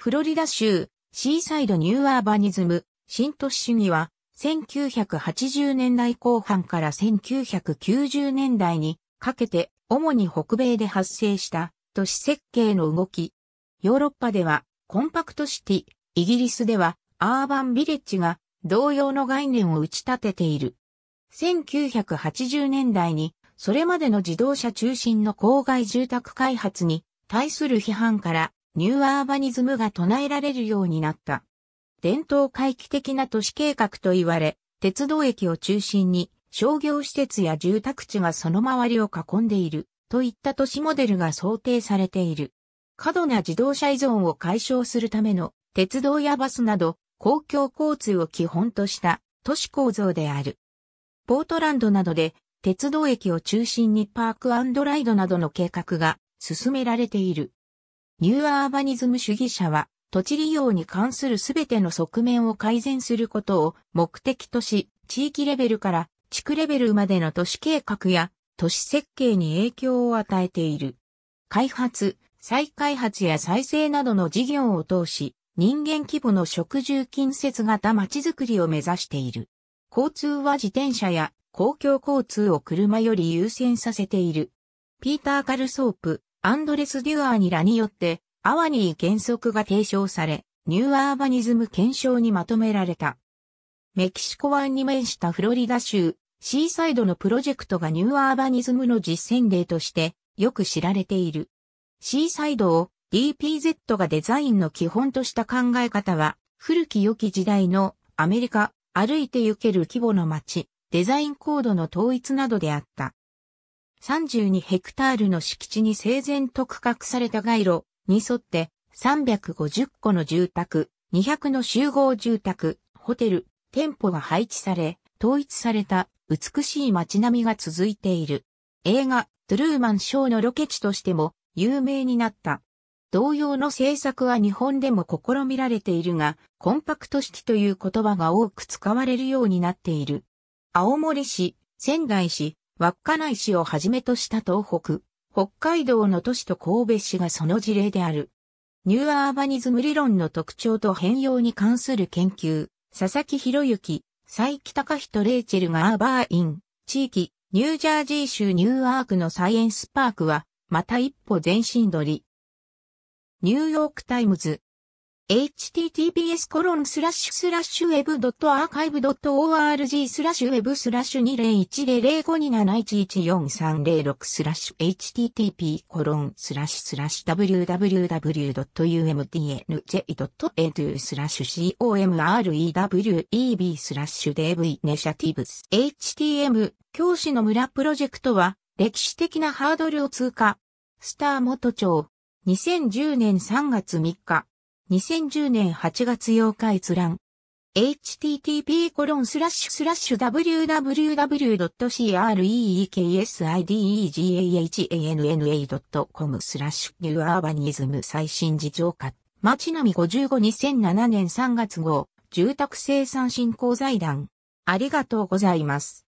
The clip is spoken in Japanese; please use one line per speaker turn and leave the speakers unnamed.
フロリダ州、シーサイドニューアーバニズム、新都市主義は、1980年代後半から1990年代にかけて、主に北米で発生した都市設計の動き。ヨーロッパではコンパクトシティ、イギリスではアーバンビレッジが同様の概念を打ち立てている。1980年代にそれまでの自動車中心の郊外住宅開発に対する批判からニューアーバニズムが唱えられるようになった。伝統回帰的な都市計画と言われ、鉄道駅を中心に商業施設や住宅地がその周りを囲んでいるといった都市モデルが想定されている。過度な自動車依存を解消するための鉄道やバスなど公共交通を基本とした都市構造である。ポートランドなどで鉄道駅を中心にパークライドなどの計画が進められている。ニューアーバニズム主義者は、土地利用に関するすべての側面を改善することを目的とし、地域レベルから地区レベルまでの都市計画や都市設計に影響を与えている。開発、再開発や再生などの事業を通し、人間規模の食住近接型街づくりを目指している。交通は自転車や公共交通を車より優先させている。ピーター・カルソープ、アンドレス・デュアーニらによって、アワニー原則が提唱され、ニューアーバニズム検証にまとめられた。メキシコ湾に面したフロリダ州、シーサイドのプロジェクトがニューアーバニズムの実践例としてよく知られている。シーサイドを DPZ がデザインの基本とした考え方は、古き良き時代のアメリカ、歩いて行ける規模の街、デザインコードの統一などであった。32ヘクタールの敷地に整然と区画された街路に沿って350個の住宅、200の集合住宅、ホテル、店舗が配置され、統一された美しい街並みが続いている。映画、トゥルーマンショーのロケ地としても有名になった。同様の制作は日本でも試みられているが、コンパクト式という言葉が多く使われるようになっている。青森市、仙台市、稚内市をはじめとした東北、北海道の都市と神戸市がその事例である。ニューアーバニズム理論の特徴と変容に関する研究、佐々木博之、佐伯隆人レイチェルがアーバーイン、地域、ニュージャージー州ニューアークのサイエンスパークは、また一歩前進取り。ニューヨークタイムズ、https コロンスラッシュスラッシュ web.archive.org スラッシュ web スラッシュ20100527114306スラッシュ http コロンスラッシュスラッシュ w w w u m t n j e d u スラッシュ comreweb スラッシュ dv ネシャティブス htm 教師の村プロジェクトは歴史的なハードルを通過スター元町2010年3月3日2010年8月8日閲覧。http://www.creeksideganna.com スラッシュニューアーバニズム最新事情化。町並552007年3月号、住宅生産振興財団。ありがとうございます。